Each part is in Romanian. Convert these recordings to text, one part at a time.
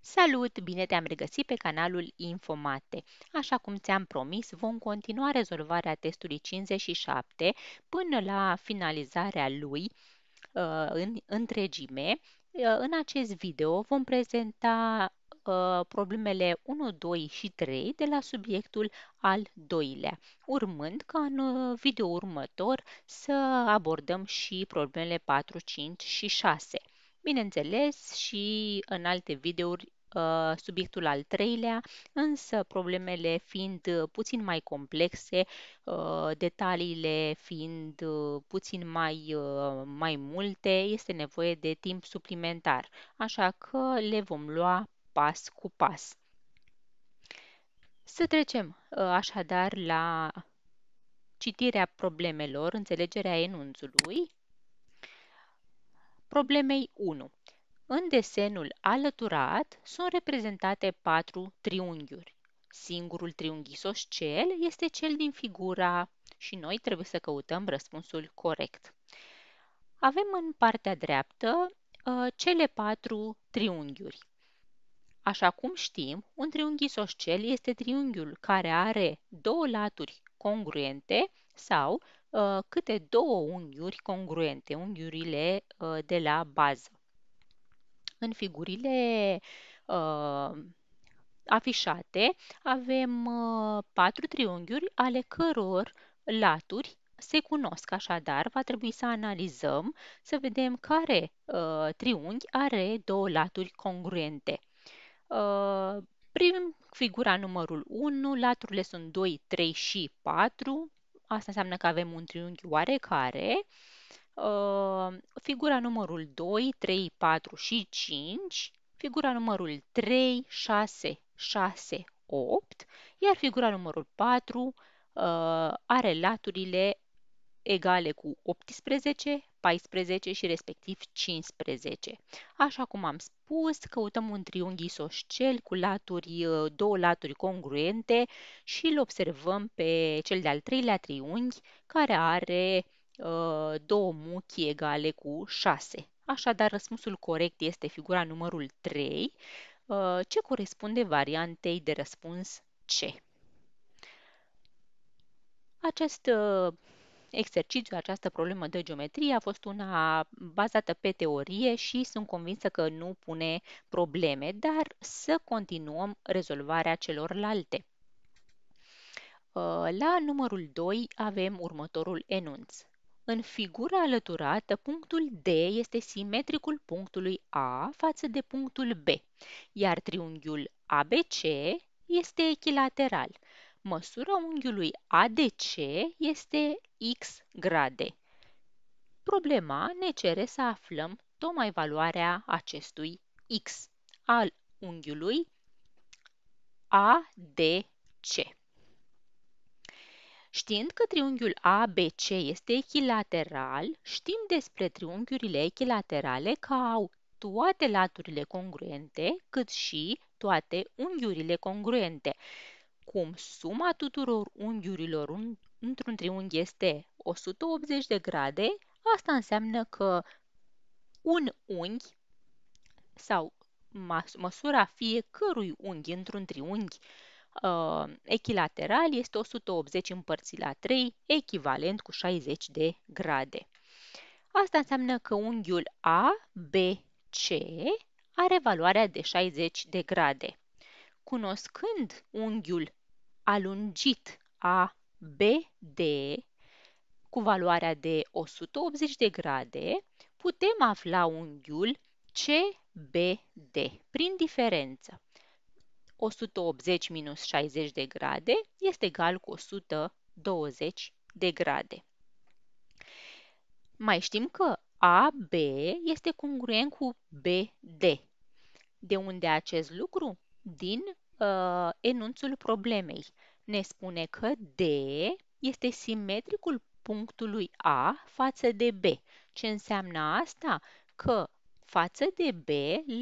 Salut! Bine te-am regăsit pe canalul Infomate. Așa cum ți-am promis, vom continua rezolvarea testului 57 până la finalizarea lui uh, în întregime. Uh, în acest video vom prezenta uh, problemele 1, 2 și 3 de la subiectul al doilea, urmând ca în video următor să abordăm și problemele 4, 5 și 6. Bineînțeles, și în alte videouri uh, subiectul al treilea, însă problemele fiind uh, puțin mai complexe, uh, detaliile fiind puțin mai, mai multe, este nevoie de timp suplimentar, așa că le vom lua pas cu pas. Să trecem așadar la citirea problemelor, înțelegerea enunțului Problemei 1. În desenul alăturat sunt reprezentate patru triunghiuri. Singurul triunghi isoscel este cel din figura și noi trebuie să căutăm răspunsul corect. Avem în partea dreaptă ă, cele patru triunghiuri. Așa cum știm, un triunghi isoscel este triunghiul care are două laturi congruente sau Uh, câte două unghiuri congruente, unghiurile uh, de la bază. În figurile uh, afișate avem patru triunghiuri ale căror laturi se cunosc, așadar va trebui să analizăm, să vedem care uh, triunghi are două laturi congruente. Uh, prin figura numărul 1, laturile sunt 2, 3 și 4, Asta înseamnă că avem un triunghi oarecare. Uh, figura numărul 2, 3, 4 și 5, figura numărul 3, 6, 6, 8, iar figura numărul 4 uh, are laturile egale cu 18, 14 și respectiv 15. Așa cum am spus, căutăm un triunghi isoscel cu laturi, două laturi congruente și îl observăm pe cel de-al treilea triunghi care are uh, două muchi egale cu 6. Așadar, răspunsul corect este figura numărul 3, uh, ce corespunde variantei de răspuns C. Această uh, exercițiu, această problemă de geometrie a fost una bazată pe teorie și sunt convinsă că nu pune probleme, dar să continuăm rezolvarea celorlalte. Uh, la numărul 2 avem următorul enunț. În figura alăturată, punctul D este simetricul punctului A față de punctul B, iar triunghiul ABC este echilateral. Măsura unghiului ADC este x grade. Problema ne cere să aflăm tocmai valoarea acestui x al unghiului ADC. Știind că triunghiul ABC este echilateral, știm despre triunghiurile echilaterale că au toate laturile congruente, cât și toate unghiurile congruente cum suma tuturor unghiurilor într-un triunghi este 180 de grade, asta înseamnă că un unghi sau măsura fiecărui unghi într-un triunghi uh, echilateral este 180 împărțit la 3, echivalent cu 60 de grade. Asta înseamnă că unghiul ABC are valoarea de 60 de grade. Cunoscând unghiul alungit a BD cu valoarea de 180 de grade, putem afla unghiul CBD prin diferență. 180 minus 60 de grade este egal cu 120 de grade. Mai știm că AB este congruent cu BD. De unde acest lucru? Din uh, enunțul problemei. Ne spune că D este simetricul punctului A față de B. Ce înseamnă asta? Că față de B,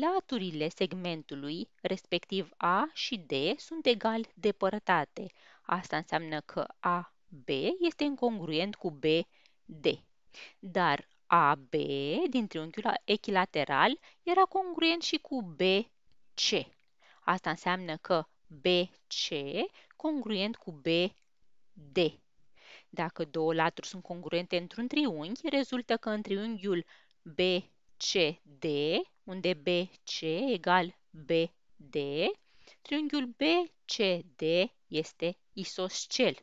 laturile segmentului, respectiv A și D, sunt egal depărtate. Asta înseamnă că AB este incongruent cu BD. Dar AB din triunghiul echilateral era congruent și cu BC. Asta înseamnă că BC congruent cu BD. Dacă două laturi sunt congruente într-un triunghi, rezultă că în triunghiul BCD, unde BC egal BD, triunghiul BCD este isoscel.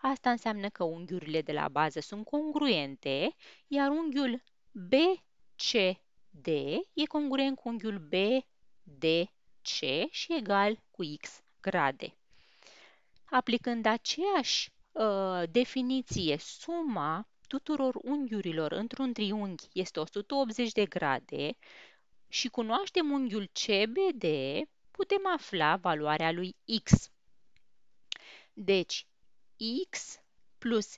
Asta înseamnă că unghiurile de la bază sunt congruente, iar unghiul BCD e congruent cu unghiul BD. C și egal cu X grade. Aplicând aceeași uh, definiție, suma tuturor unghiurilor într-un triunghi este 180 de grade și cunoaștem unghiul CBD, putem afla valoarea lui X. Deci, X plus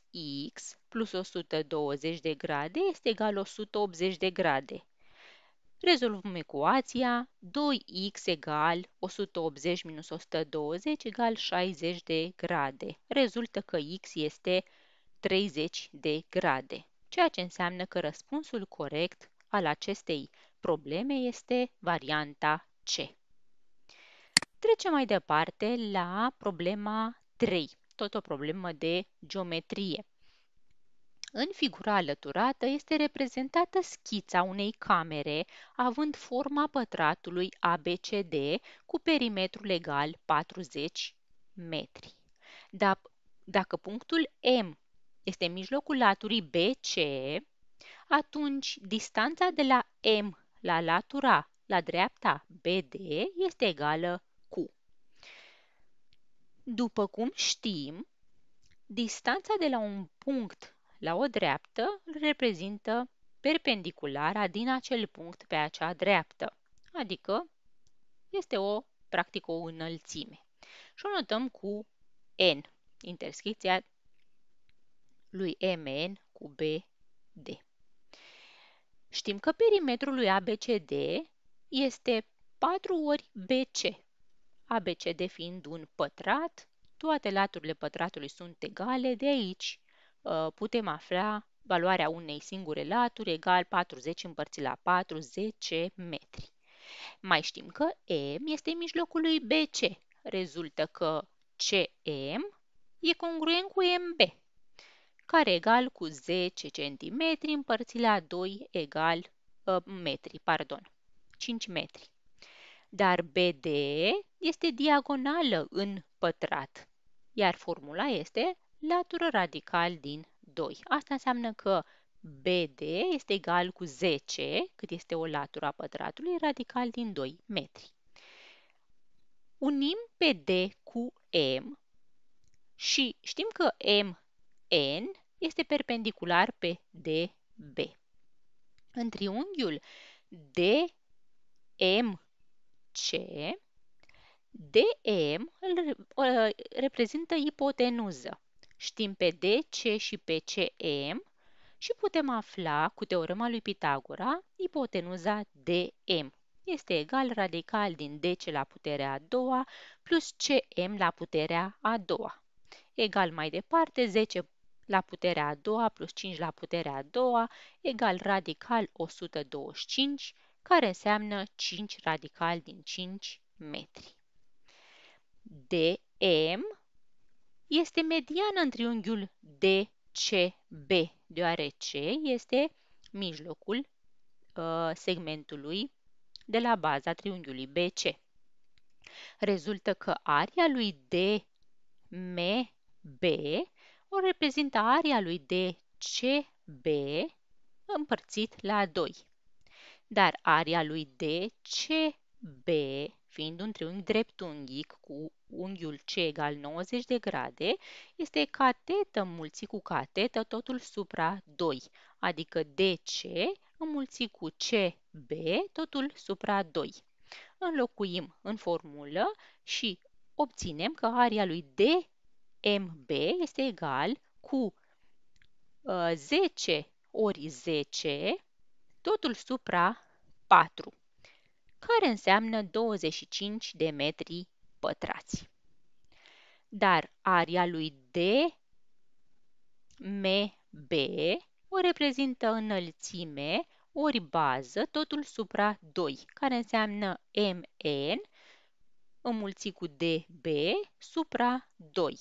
X plus 120 de grade este egal 180 de grade. Rezolvăm ecuația 2x egal 180 minus 120 egal 60 de grade. Rezultă că x este 30 de grade, ceea ce înseamnă că răspunsul corect al acestei probleme este varianta C. Trecem mai departe la problema 3, tot o problemă de geometrie. În figura alăturată este reprezentată schița unei camere având forma pătratului ABCD cu perimetrul egal 40 metri. Dacă punctul M este în mijlocul laturii BC, atunci distanța de la M la latura la dreapta BD este egală cu. După cum știm, distanța de la un punct la o dreaptă îl reprezintă perpendiculara din acel punct pe acea dreaptă, adică este o, practic, o înălțime. Și o notăm cu N, interscripția lui MN cu BD. Știm că perimetrul lui ABCD este 4 ori BC, ABCD fiind un pătrat, toate laturile pătratului sunt egale, de aici Uh, putem afla valoarea unei singure laturi egal 40 împărțit la 4, 10 metri. Mai știm că M este în mijlocul lui BC. Rezultă că CM e congruent cu MB, care egal cu 10 cm împărțit la 2 egal uh, metri, pardon, 5 metri. Dar BD este diagonală în pătrat, iar formula este latură radical din 2. Asta înseamnă că BD este egal cu 10, cât este o latură a pătratului, radical din 2 metri. Unim BD cu M și știm că MN este perpendicular pe DB. În triunghiul DMC, DM îl ă, reprezintă ipotenuză Știm pe ce și pe m, și putem afla cu teorema lui Pitagora ipotenuza DM. Este egal radical din DC la puterea a doua plus CM la puterea a doua. Egal mai departe 10 la puterea a doua plus 5 la puterea a doua egal radical 125 care înseamnă 5 radical din 5 metri. DM este mediană în triunghiul DCB, deoarece este mijlocul uh, segmentului de la baza triunghiului BC. Rezultă că aria lui DMB o reprezintă aria lui DCB împărțit la 2, dar aria lui DCB fiind un triunghi dreptunghic cu unghiul C egal 90 de grade, este catetă mulțit cu catetă totul supra 2, adică DC înmulțit cu CB totul supra 2. Înlocuim în formulă și obținem că area lui DMB este egal cu 10 uh, ori 10 totul supra 4 care înseamnă 25 de metri pătrați. Dar aria lui DMB o reprezintă înălțime ori bază, totul supra 2, care înseamnă MN înmulțit cu DB supra 2,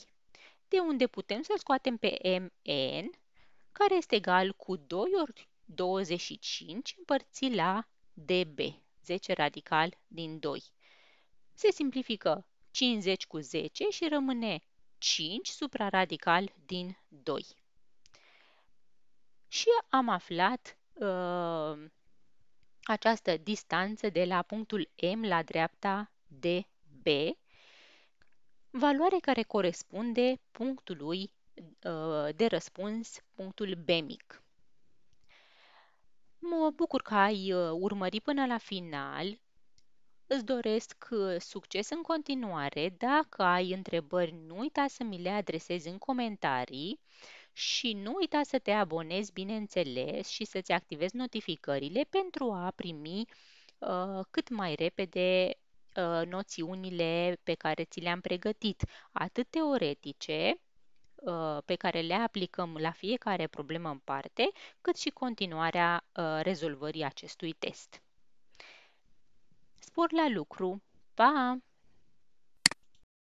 de unde putem să scoatem pe MN, care este egal cu 2 ori 25 împărțit la DB. 10 radical din 2. Se simplifică 50 cu 10 și rămâne 5 supraradical din 2. Și am aflat uh, această distanță de la punctul M la dreapta de B, valoare care corespunde punctului uh, de răspuns, punctul B mic. Mă bucur că ai uh, urmărit până la final. Îți doresc uh, succes în continuare. Dacă ai întrebări, nu uita să mi le adresezi în comentarii și nu uita să te abonezi, bineînțeles, și să-ți activezi notificările pentru a primi uh, cât mai repede uh, noțiunile pe care ți le-am pregătit, atât teoretice, Uh, pe care le aplicăm la fiecare problemă în parte, cât și continuarea uh, rezolvării acestui test. Spor la lucru! Pa!